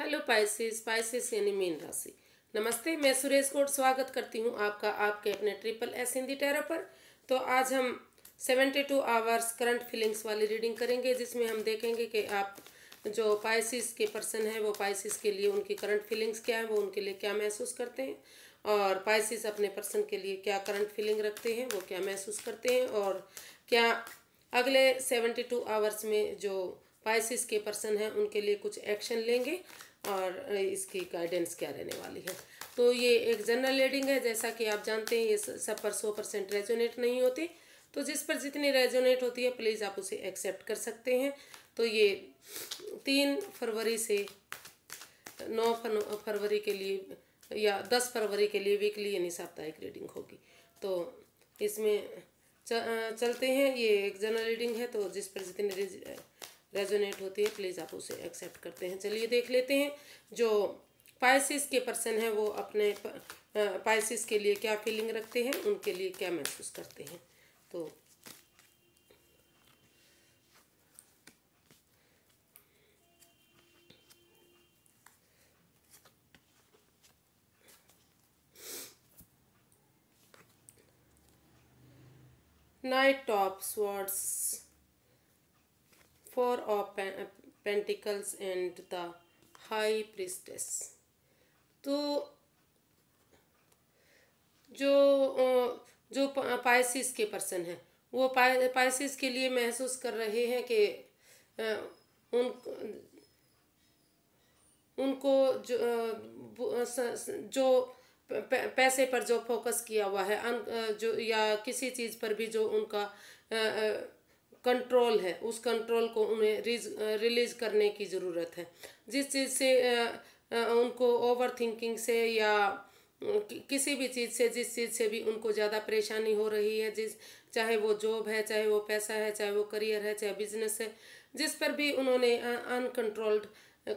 hello Pisces Pisces यानी मीन राशि नमस्ते मैं सुरेश कोट स्वागत करती हूँ आपका आपके अपने ट्रिपल एस हिंदी टैरो पर तो आज हम seventy two hours current feelings वाली रीडिंग करेंगे जिसमें हम देखेंगे कि आप जो पाइसिस के पर्सन हैं वो पाइसिस के लिए उनकी करंट फीलिंग्स क्या है वो उनके लिए क्या महसूस करते हैं और पाइसिस अपने पर्सन के लिए क्या करंट फीलिंग रखते हैं वो क्या महसूस करते हैं और क्या अगले सेवेंटी टू आवर्स में जो पाइसिस के पर्सन हैं उनके लिए कुछ एक्शन लेंगे और इसकी गाइडेंस क्या रहने वाली है तो ये एक जनरल रीडिंग है जैसा कि आप जानते हैं ये सब पर सौ परसेंट रेजोनेट नहीं होती तो जिस पर जितनी रेजोनेट होती है प्लीज़ आप उसे एक्सेप्ट कर सकते हैं तो ये तीन फरवरी से नौ फरवरी के लिए या दस फरवरी के लिए वीकली यानी साप्ताहिक रीडिंग होगी तो इसमें चलते हैं ये एक जनरल रीडिंग है तो जिस पर जितनी रेजोनेट होती है प्लीज़ आप उसे एक्सेप्ट करते हैं चलिए देख लेते हैं जो पाइसिस के पर्सन हैं वो अपने पाइसिस के लिए क्या फीलिंग रखते हैं उनके लिए क्या महसूस करते हैं तो knight top swords four of pentacles and the high priestess तो जो जो पाइसिस के पर्सन हैं वो पाइसिस के लिए महसूस कर रहे हैं कि उन उनको जो जो पैसे पर जो फोकस किया हुआ है जो या किसी चीज़ पर भी जो उनका कंट्रोल है उस कंट्रोल को उन्हें रिज रिलीज करने की ज़रूरत है जिस चीज़ से उनको ओवर थिंकिंग से या किसी भी चीज़ से जिस चीज़ से भी उनको ज़्यादा परेशानी हो रही है जिस चाहे वो जॉब है चाहे वो पैसा है चाहे वो करियर है चाहे बिजनेस है जिस पर भी उन्होंने अनकंट्रोल्ड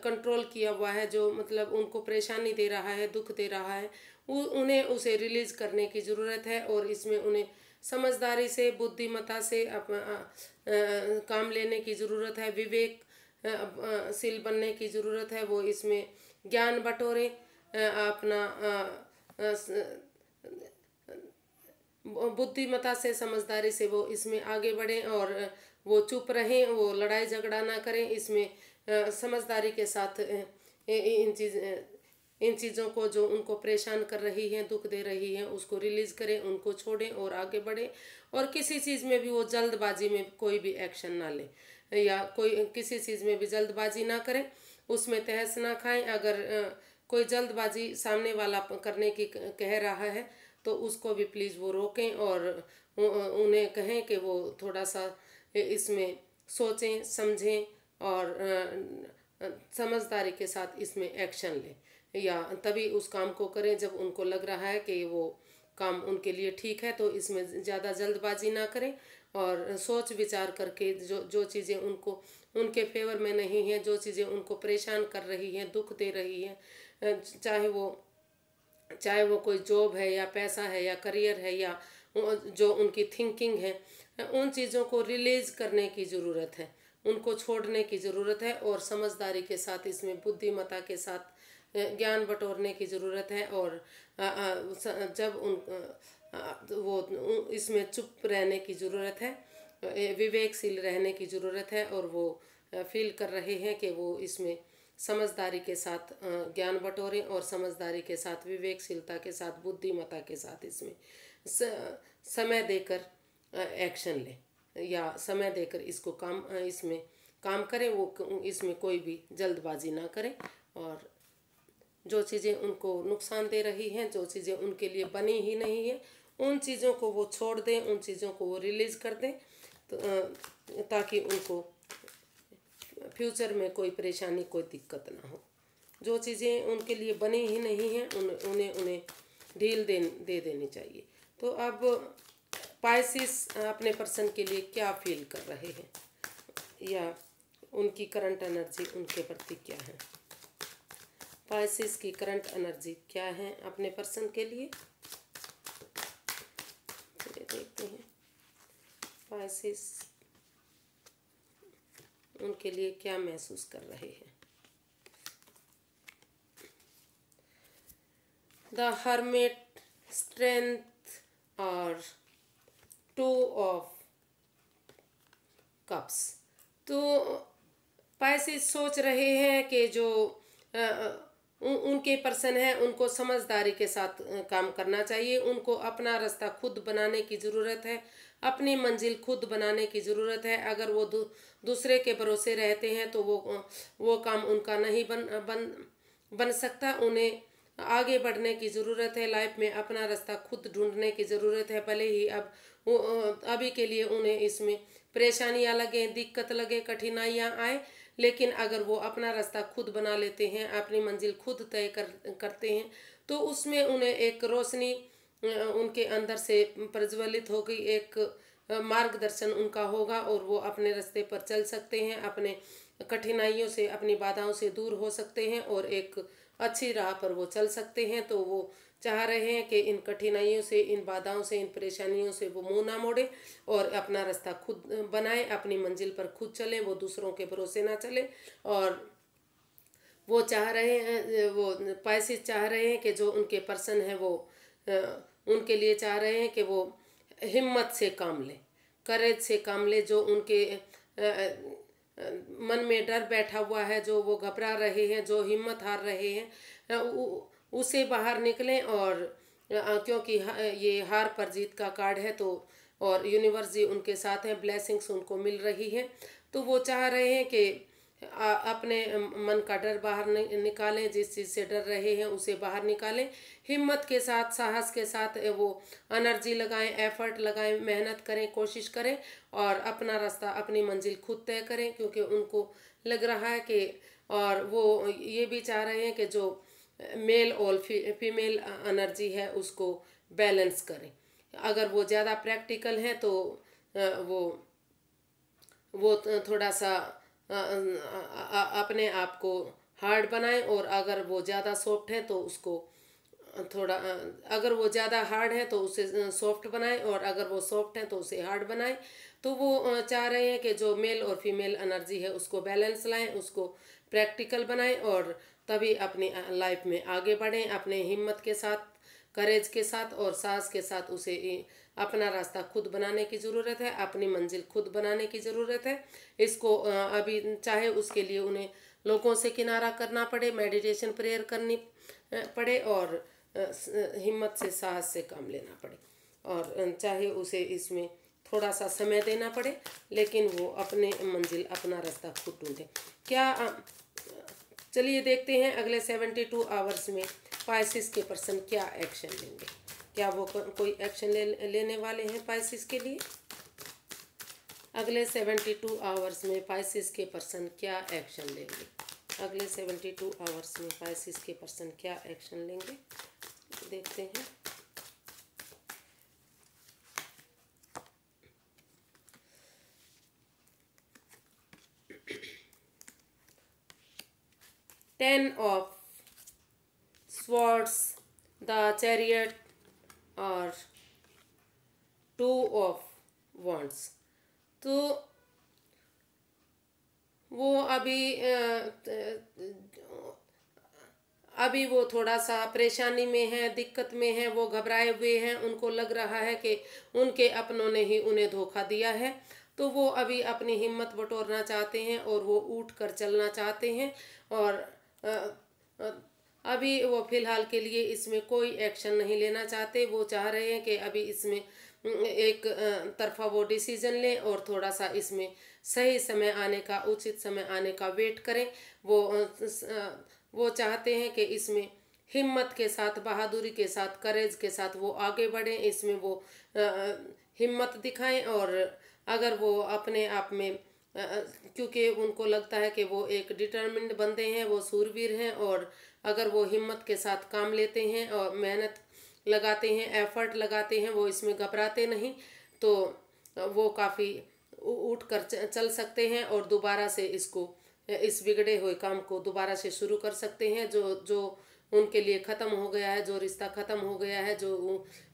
कंट्रोल किया हुआ है जो मतलब उनको परेशानी दे रहा है दुख दे रहा है उन्हें उसे रिलीज़ करने की ज़रूरत है और इसमें उन्हें समझदारी से बुद्धिमता से अप, आ, आ, काम लेने की ज़रूरत है विवेक सील बनने की ज़रूरत है वो इसमें ज्ञान बटोरे अपना बुद्धिमता से समझदारी से वो इसमें आगे बढ़ें और वो चुप रहें वो लड़ाई झगड़ा ना करें इसमें समझदारी के साथ इन चीज़ इन चीज़ों को जो उनको परेशान कर रही हैं दुख दे रही हैं उसको रिलीज़ करें उनको छोड़ें और आगे बढ़ें और किसी चीज़ में भी वो जल्दबाजी में कोई भी एक्शन ना लें या कोई किसी चीज़ में भी जल्दबाजी ना करें उसमें तहस ना खाएं अगर कोई जल्दबाजी सामने वाला करने की कह रहा है तो उसको भी प्लीज़ वो रोकें और उन्हें कहें कि वो थोड़ा सा इसमें सोचें समझें और समझदारी के साथ इसमें एक्शन लें या तभी उस काम को करें जब उनको लग रहा है कि वो काम उनके लिए ठीक है तो इसमें ज़्यादा जल्दबाजी ना करें और सोच विचार करके जो जो चीज़ें उनको उनके फेवर में नहीं हैं जो चीज़ें उनको परेशान कर रही हैं दुख दे रही हैं चाहे वो चाहे वो कोई जॉब है या पैसा है या करियर है या जो उनकी थिंकिंग है उन चीज़ों को रिलीज करने की ज़रूरत है उनको छोड़ने की ज़रूरत है और समझदारी के साथ इसमें बुद्धिमता के साथ ज्ञान बटोरने की ज़रूरत है और जब उन वो इसमें चुप रहने की ज़रूरत है विवेकशील रहने की ज़रूरत है और वो फील कर रहे हैं कि वो इसमें समझदारी के साथ ज्ञान बटोरें और समझदारी के साथ विवेकशीलता के साथ बुद्धिमता के साथ इसमें समय देकर एक्शन लें या समय देकर इसको काम इसमें काम करें वो इसमें कोई भी जल्दबाजी ना करें और जो चीज़ें उनको नुकसान दे रही हैं जो चीज़ें उनके लिए बनी ही नहीं है उन चीज़ों को वो छोड़ दें उन चीज़ों को वो रिलीज़ कर दें तो, ताकि उनको फ्यूचर में कोई परेशानी कोई दिक्कत ना हो जो चीज़ें उनके लिए बनी ही नहीं हैं उन उन्हें उन्हें ढील दे दे देनी चाहिए तो अब पाइसिस अपने पर्सन के लिए क्या फील कर रहे हैं या उनकी करंट एनर्जी उनके प्रति क्या है पाइसिस की करंट एनर्जी क्या है अपने पर्सन के लिए चलिए देखते हैं पाइसिस उनके लिए क्या महसूस कर रहे हैं द हर्मेट स्ट्रेंथ और टू ऑफ कप्स तो पैसे सोच रहे हैं कि जो आ, उन, उनके पर्सन हैं उनको समझदारी के साथ काम करना चाहिए उनको अपना रास्ता खुद बनाने की ज़रूरत है अपनी मंजिल खुद बनाने की ज़रूरत है अगर वो दू, दूसरे के भरोसे रहते हैं तो वो वो काम उनका नहीं बन बन बन सकता उन्हें आगे बढ़ने की ज़रूरत है लाइफ में अपना रास्ता खुद ढूंढने की ज़रूरत है भले ही अब अभी के लिए उन्हें इसमें परेशानियाँ लगें दिक्कत लगे कठिनाइयाँ आए लेकिन अगर वो अपना रास्ता खुद बना लेते हैं अपनी मंजिल खुद तय कर करते हैं तो उसमें उन्हें एक रोशनी उनके अंदर से प्रज्वलित होगी एक मार्गदर्शन उनका होगा और वो अपने रास्ते पर चल सकते हैं अपने कठिनाइयों से अपनी बाधाओं से दूर हो सकते हैं और एक अच्छी राह पर वो चल सकते हैं तो वो चाह रहे हैं कि इन कठिनाइयों से इन बाधाओं से इन परेशानियों से वो मुंह ना मोड़े और अपना रास्ता खुद बनाए अपनी मंजिल पर खुद चलें वो दूसरों के भरोसे ना चलें और वो चाह रहे हैं वो पैसे चाह रहे हैं कि जो उनके पर्सन हैं वो उनके लिए चाह रहे हैं कि वो हिम्मत से काम लें करेज से काम लें जो उनके मन में डर बैठा हुआ है जो वो घबरा रहे हैं जो हिम्मत हार रहे हैं उसे बाहर निकलें और क्योंकि ये हार पर जीत का कार्ड है तो और यूनिवर्स जी उनके साथ हैं ब्लेसिंग्स उनको मिल रही हैं तो वो चाह रहे हैं कि अपने मन का डर बाहर निकालें जिस चीज़ से डर रहे हैं उसे बाहर निकालें हिम्मत के साथ साहस के साथ वो एनर्जी लगाएं एफर्ट लगाएं मेहनत करें कोशिश करें और अपना रास्ता अपनी मंजिल खुद तय करें क्योंकि उनको लग रहा है कि और वो ये भी चाह रहे हैं कि जो मेल और फी, फीमेल एनर्जी है उसको बैलेंस करें अगर वो ज़्यादा प्रैक्टिकल हैं तो वो वो थोड़ा सा अपने आप को हार्ड बनाएं और अगर वो ज़्यादा सॉफ्ट है तो उसको थोड़ा अगर वो ज़्यादा हार्ड है तो उसे सॉफ्ट बनाएं और अगर वो सॉफ्ट है तो उसे हार्ड बनाएं तो वो चाह रहे हैं कि जो मेल और फीमेल एनर्जी है उसको बैलेंस लाएं उसको प्रैक्टिकल बनाएं और तभी अपनी लाइफ में आगे बढ़ें अपने हिम्मत के साथ करेज के साथ और साहस के साथ उसे अपना रास्ता खुद बनाने की ज़रूरत है अपनी मंजिल खुद बनाने की ज़रूरत है इसको अभी चाहे उसके लिए उन्हें लोगों से किनारा करना पड़े मेडिटेशन प्रेयर करनी पड़े और हिम्मत से साहस से काम लेना पड़े और चाहे उसे इसमें थोड़ा सा समय देना पड़े लेकिन वो अपने मंजिल अपना रास्ता खुद ढूंढे क्या चलिए देखते हैं अगले सेवेंटी टू आवर्स में पाइसिस के पर्सन क्या एक्शन लेंगे क्या वो कोई एक्शन ले, लेने वाले हैं पाइसिस के लिए अगले सेवेंटी टू आवर्स में पाइसिस के पर्सन क्या एक्शन लेंगे अगले सेवेंटी टू आवर्स में पाइसिस के पर्सन क्या एक्शन लेंगे देखते हैं ten of swords the chariot और टू ऑफ wands to तो वो अभी अभी वो थोड़ा सा परेशानी में है दिक्कत में है वो घबराए हुए हैं उनको लग रहा है कि उनके अपनों ने ही उन्हें धोखा दिया है तो वो अभी अपनी हिम्मत बटोरना चाहते हैं और वो उठ कर चलना चाहते हैं और अभी वो फ़िलहाल के लिए इसमें कोई एक्शन नहीं लेना चाहते वो चाह रहे हैं कि अभी इसमें एक तरफा वो डिसीज़न लें और थोड़ा सा इसमें सही समय आने का उचित समय आने का वेट करें वो वो चाहते हैं कि इसमें हिम्मत के साथ बहादुरी के साथ करेज के साथ वो आगे बढ़ें इसमें वो हिम्मत दिखाएं और अगर वो अपने आप में क्योंकि उनको लगता है कि वो एक डिटर्मिंड बंदे हैं वो सूरवीर हैं और अगर वो हिम्मत के साथ काम लेते हैं और मेहनत लगाते हैं एफर्ट लगाते हैं वो इसमें घबराते नहीं तो वो काफ़ी उठ कर चल सकते हैं और दोबारा से इसको इस बिगड़े हुए काम को दोबारा से शुरू कर सकते हैं जो जो उनके लिए ख़त्म हो गया है जो रिश्ता ख़त्म हो गया है जो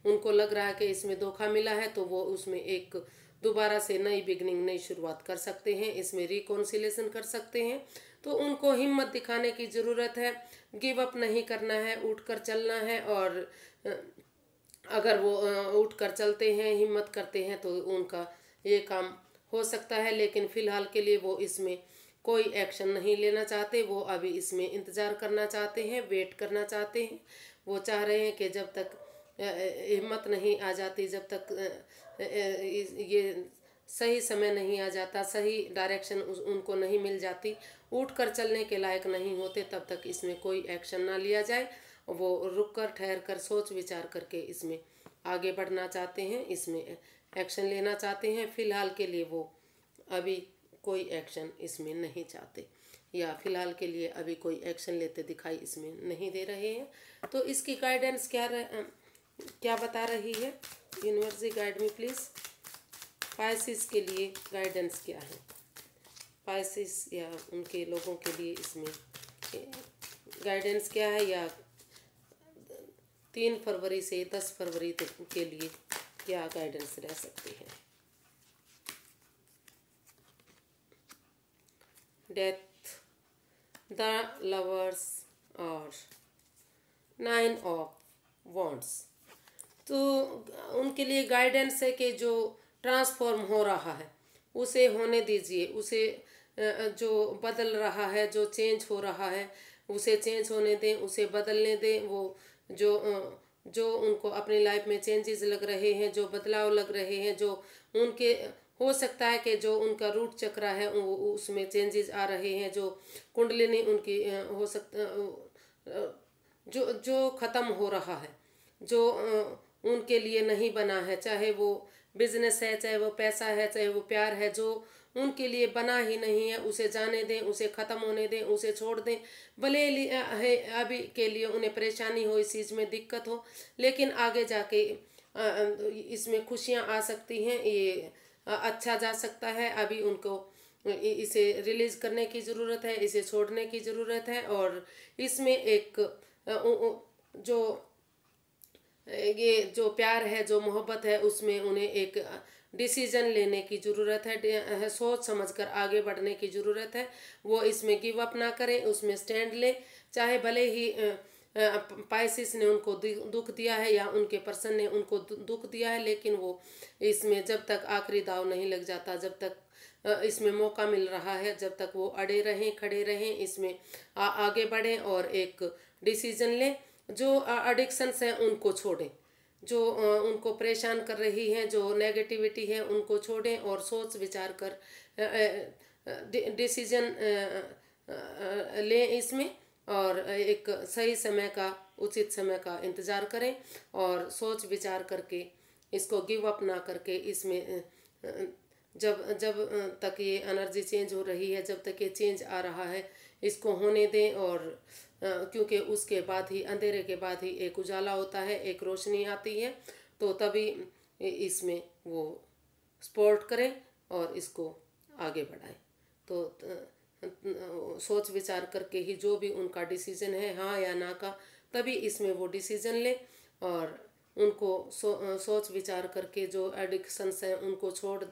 उनको लग रहा है कि इसमें धोखा मिला है तो वो उसमें एक दोबारा से नई बिगनिंग नई शुरुआत कर सकते हैं इसमें रिकॉन्सिलेशन कर सकते हैं तो उनको हिम्मत दिखाने की ज़रूरत है गिव अप नहीं करना है उठकर चलना है और अगर वो उठकर चलते हैं हिम्मत करते हैं तो उनका ये काम हो सकता है लेकिन फ़िलहाल के लिए वो इसमें कोई एक्शन नहीं लेना चाहते वो अभी इसमें इंतज़ार करना चाहते हैं वेट करना चाहते हैं वो चाह रहे हैं कि जब तक हिम्मत नहीं आ जाती जब तक ये सही समय नहीं आ जाता सही डायरेक्शन उनको नहीं मिल जाती उठ कर चलने के लायक नहीं होते तब तक इसमें कोई एक्शन ना लिया जाए वो रुक कर ठहर कर सोच विचार करके इसमें आगे बढ़ना चाहते हैं इसमें एक्शन लेना चाहते हैं फिलहाल के लिए वो अभी कोई एक्शन इसमें नहीं चाहते या फिलहाल के लिए अभी कोई एक्शन लेते दिखाई इसमें नहीं दे रहे हैं तो इसकी गाइडेंस क्या रह, क्या बता रही है यूनिवर्सिटी गाइड में प्लीज़ पाइसिस के लिए गाइडेंस क्या है पाइसिस या उनके लोगों के लिए इसमें गाइडेंस क्या है या तीन फरवरी से दस फरवरी तक के लिए क्या गाइडेंस रह सकती है डेथ द लवर्स और नाइन ऑफ वॉन्ट्स तो उनके लिए गाइडेंस है कि जो ट्रांसफॉर्म हो रहा है उसे होने दीजिए उसे जो बदल रहा है जो चेंज हो रहा है उसे चेंज होने दें उसे बदलने दें वो जो जो उनको अपनी लाइफ में चेंजेस लग रहे हैं जो बदलाव लग रहे हैं जो उनके हो सकता है कि जो उनका रूट चक्र है वो उसमें चेंजेस आ रहे हैं जो कुंडलिनी उनकी हो सकता जो जो ख़त्म हो रहा है जो उनके लिए नहीं बना है चाहे वो बिजनेस है चाहे वो पैसा है चाहे वो प्यार है जो उनके लिए बना ही नहीं है उसे जाने दें उसे ख़त्म होने दें उसे छोड़ दें भले है अभी के लिए उन्हें परेशानी हो इस चीज़ में दिक्कत हो लेकिन आगे जाके इसमें खुशियाँ आ सकती हैं ये अच्छा जा सकता है अभी उनको इसे रिलीज़ करने की ज़रूरत है इसे छोड़ने की ज़रूरत है और इसमें एक जो ये जो प्यार है जो मोहब्बत है उसमें उन्हें एक डिसीजन लेने की ज़रूरत है सोच समझकर आगे बढ़ने की ज़रूरत है वो इसमें गिव अप ना करें उसमें स्टैंड लें चाहे भले ही पाइसिस ने उनको दुख दिया है या उनके पर्सन ने उनको दुख दिया है लेकिन वो इसमें जब तक आखिरी दाव नहीं लग जाता जब तक इसमें मौका मिल रहा है जब तक वो अड़े रहें खड़े रहें इसमें आ, आगे बढ़ें और एक डिसीजन लें जो अडिक्शंस हैं उनको छोड़ें जो उनको परेशान कर रही हैं जो नेगेटिविटी है उनको छोड़ें और सोच विचार कर डिसीजन लें इसमें और एक सही समय का उचित समय का इंतज़ार करें और सोच विचार करके इसको गिव अप ना करके इसमें जब जब तक ये एनर्जी चेंज हो रही है जब तक ये चेंज आ रहा है इसको होने दें और क्योंकि उसके बाद ही अंधेरे के बाद ही एक उजाला होता है एक रोशनी आती है तो तभी इसमें वो स्पोर्ट करें और इसको आगे बढ़ाएं तो सोच विचार करके ही जो भी उनका डिसीज़न है हाँ या ना का तभी इसमें वो डिसीज़न लें और उनको सो, सोच विचार करके जो एडिक्शंस हैं उनको छोड़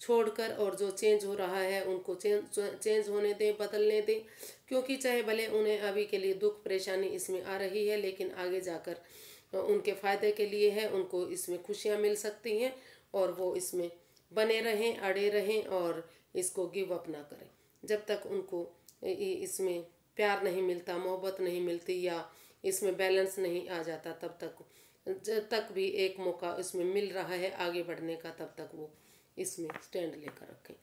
छोड़कर और जो चेंज हो रहा है उनको चेंज चेंज होने दें बदलने दें क्योंकि चाहे भले उन्हें अभी के लिए दुख परेशानी इसमें आ रही है लेकिन आगे जाकर उनके फ़ायदे के लिए है उनको इसमें खुशियाँ मिल सकती हैं और वो इसमें बने रहें अड़े रहें और इसको गिव अप ना करें जब तक उनको इसमें प्यार नहीं मिलता मोहब्बत नहीं मिलती या इसमें बैलेंस नहीं आ जाता तब तक जब तक भी एक मौका इसमें मिल रहा है आगे बढ़ने का तब तक वो इसमें स्टैंड लेकर रखें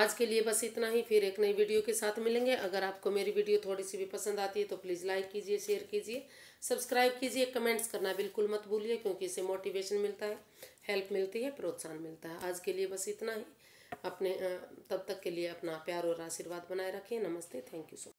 आज के लिए बस इतना ही फिर एक नई वीडियो के साथ मिलेंगे अगर आपको मेरी वीडियो थोड़ी सी भी पसंद आती है तो प्लीज़ लाइक कीजिए शेयर कीजिए सब्सक्राइब कीजिए कमेंट्स करना बिल्कुल मत भूलिए क्योंकि इससे मोटिवेशन मिलता है हेल्प मिलती है प्रोत्साहन मिलता है आज के लिए बस इतना ही अपने तब तक के लिए अपना प्यार और आशीर्वाद बनाए रखें नमस्ते थैंक यू सो